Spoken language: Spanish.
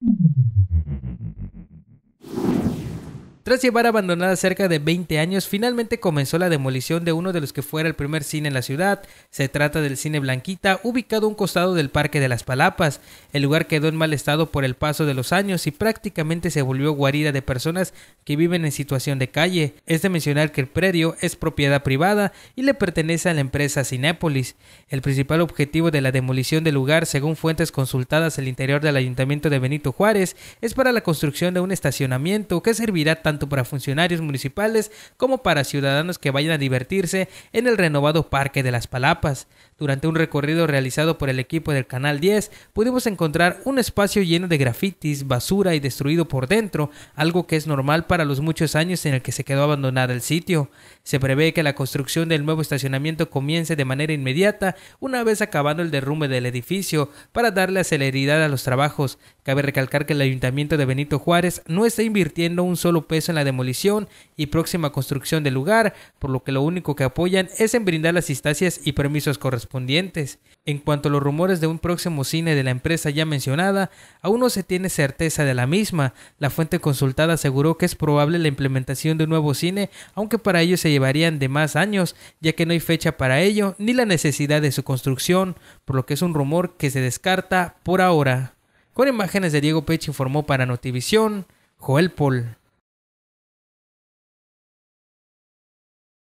Thank mm-hmm. you. Tras llevar abandonada cerca de 20 años, finalmente comenzó la demolición de uno de los que fuera el primer cine en la ciudad. Se trata del Cine Blanquita, ubicado a un costado del Parque de las Palapas. El lugar quedó en mal estado por el paso de los años y prácticamente se volvió guarida de personas que viven en situación de calle. Es de mencionar que el predio es propiedad privada y le pertenece a la empresa Cinépolis. El principal objetivo de la demolición del lugar, según fuentes consultadas al interior del ayuntamiento de Benito Juárez, es para la construcción de un estacionamiento que servirá tanto para funcionarios municipales como para ciudadanos que vayan a divertirse en el renovado Parque de las Palapas. Durante un recorrido realizado por el equipo del Canal 10, pudimos encontrar un espacio lleno de grafitis, basura y destruido por dentro, algo que es normal para los muchos años en el que se quedó abandonada el sitio. Se prevé que la construcción del nuevo estacionamiento comience de manera inmediata una vez acabando el derrumbe del edificio para darle celeridad a los trabajos. Cabe recalcar que el ayuntamiento de Benito Juárez no está invirtiendo un solo peso en la demolición y próxima construcción del lugar, por lo que lo único que apoyan es en brindar las instancias y permisos correspondientes. En cuanto a los rumores de un próximo cine de la empresa ya mencionada, aún no se tiene certeza de la misma. La fuente consultada aseguró que es probable la implementación de un nuevo cine, aunque para ello se llevarían de más años, ya que no hay fecha para ello ni la necesidad de su construcción, por lo que es un rumor que se descarta por ahora. Con imágenes de Diego Pech informó para Notivisión, Joel Paul.